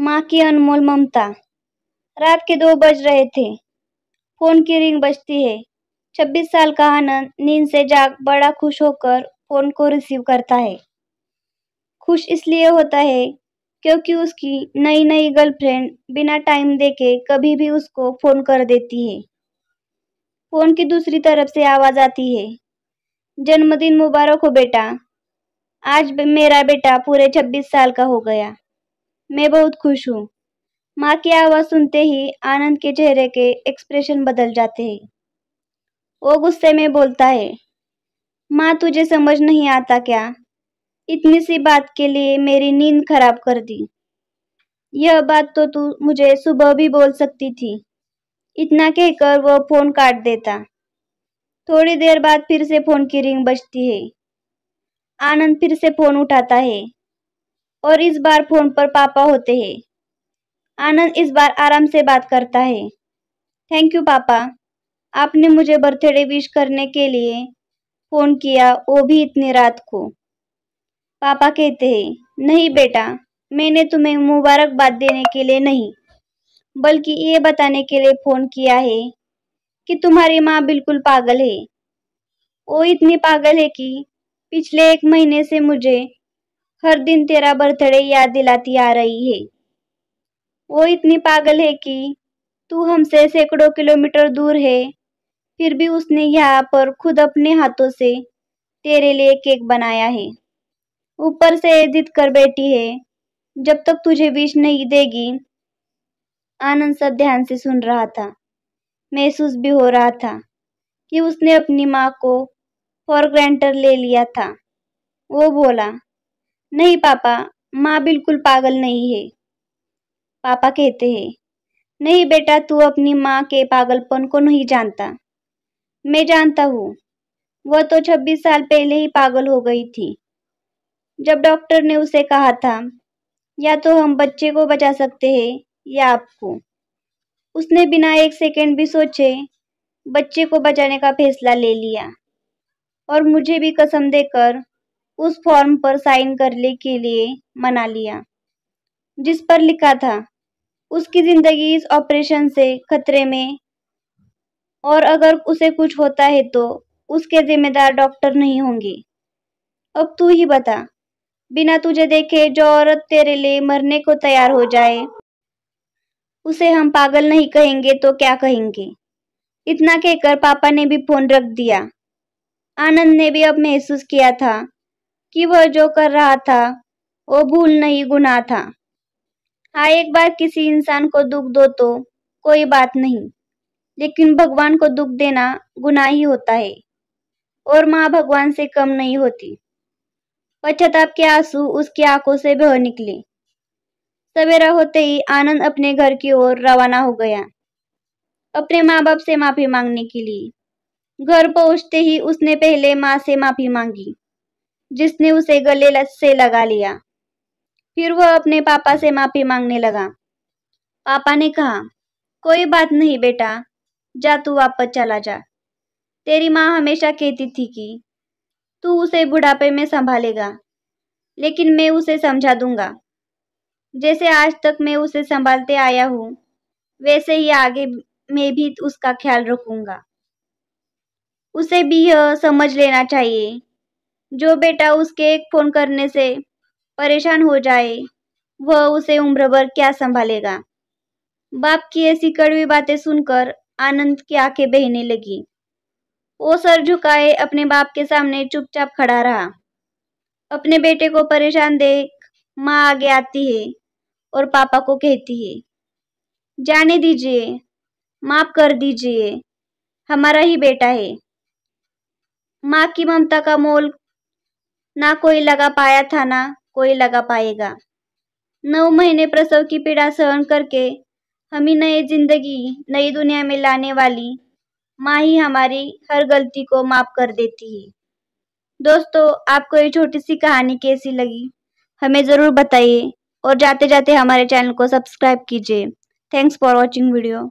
माँ की अनमोल ममता रात के दो बज रहे थे फोन की रिंग बजती है छब्बीस साल का आनंद नींद से जाग बड़ा खुश होकर फोन को रिसीव करता है खुश इसलिए होता है क्योंकि उसकी नई नई गर्लफ्रेंड बिना टाइम देके कभी भी उसको फोन कर देती है फोन की दूसरी तरफ से आवाज आती है जन्मदिन मुबारक हो बेटा आज मेरा बेटा पूरे छब्बीस साल का हो गया मैं बहुत खुश हूँ माँ की आवाज़ सुनते ही आनंद के चेहरे के एक्सप्रेशन बदल जाते हैं वो गुस्से में बोलता है माँ तुझे समझ नहीं आता क्या इतनी सी बात के लिए मेरी नींद खराब कर दी यह बात तो तू मुझे सुबह भी बोल सकती थी इतना कहकर वह फोन काट देता थोड़ी देर बाद फिर से फोन की रिंग बजती है आनंद फिर से फोन उठाता है और इस बार फोन पर पापा होते हैं आनंद इस बार आराम से बात करता है थैंक यू पापा आपने मुझे बर्थडे विश करने के लिए फ़ोन किया वो भी इतनी रात को पापा कहते हैं नहीं बेटा मैंने तुम्हें मुबारकबाद देने के लिए नहीं बल्कि ये बताने के लिए फ़ोन किया है कि तुम्हारी माँ बिल्कुल पागल है वो इतनी पागल है कि पिछले एक महीने से मुझे हर दिन तेरा बर्थडे याद दिलाती आ रही है वो इतनी पागल है कि तू हमसे सैकड़ों किलोमीटर दूर है फिर भी उसने यहाँ पर खुद अपने हाथों से तेरे लिए केक बनाया है ऊपर से जिद कर बैठी है जब तक तुझे विश नहीं देगी आनंद सब ध्यान से सुन रहा था महसूस भी हो रहा था कि उसने अपनी माँ को फॉर ग्रांटर ले लिया था वो बोला नहीं पापा माँ बिल्कुल पागल नहीं है पापा कहते हैं नहीं बेटा तू अपनी माँ के पागलपन को नहीं जानता मैं जानता हूँ वह तो छब्बीस साल पहले ही पागल हो गई थी जब डॉक्टर ने उसे कहा था या तो हम बच्चे को बचा सकते हैं या आपको उसने बिना एक सेकेंड भी सोचे बच्चे को बचाने का फैसला ले लिया और मुझे भी कसम देकर उस फॉर्म पर साइन करने के लिए मना लिया जिस पर लिखा था उसकी ज़िंदगी इस ऑपरेशन से खतरे में और अगर उसे कुछ होता है तो उसके जिम्मेदार डॉक्टर नहीं होंगे अब तू ही बता बिना तुझे देखे जो औरत तेरे लिए मरने को तैयार हो जाए उसे हम पागल नहीं कहेंगे तो क्या कहेंगे इतना कहकर पापा ने भी फोन रख दिया आनंद ने भी अब महसूस किया था कि वह जो कर रहा था वो भूल नहीं गुना था हाँ एक बार किसी इंसान को दुख दो तो कोई बात नहीं लेकिन भगवान को दुख देना गुना ही होता है और माँ भगवान से कम नहीं होती पश्चाताप के आंसू उसकी आंखों से बह निकले सवेरा होते ही आनंद अपने घर की ओर रवाना हो गया अपने माँ बाप से माफी मांगने के लिए घर पहुंचते ही उसने पहले माँ से माफी मांगी जिसने उसे गले से लगा लिया फिर वह अपने पापा से माफी मांगने लगा पापा ने कहा कोई बात नहीं बेटा जा तू वापस चला जा तेरी माँ हमेशा कहती थी कि तू उसे बुढ़ापे में संभालेगा लेकिन मैं उसे समझा दूंगा जैसे आज तक मैं उसे संभालते आया हूँ वैसे ही आगे मैं भी उसका ख्याल रखूंगा उसे भी यह समझ लेना चाहिए जो बेटा उसके एक फोन करने से परेशान हो जाए वह उसे उम्र भर क्या संभालेगा बाप की ऐसी कड़वी बातें सुनकर आनंद की आंखें बहने लगी वो सर झुकाए अपने बाप के सामने चुपचाप खड़ा रहा अपने बेटे को परेशान देख माँ आगे आती है और पापा को कहती है जाने दीजिए माफ कर दीजिए हमारा ही बेटा है माँ की ममता का मोल ना कोई लगा पाया था ना कोई लगा पाएगा नौ महीने प्रसव की पीड़ा सहन करके हमें नई जिंदगी नई दुनिया में लाने वाली माँ ही हमारी हर गलती को माफ कर देती है दोस्तों आपको ये छोटी सी कहानी कैसी लगी हमें ज़रूर बताइए और जाते जाते हमारे चैनल को सब्सक्राइब कीजिए थैंक्स फॉर वॉचिंग वीडियो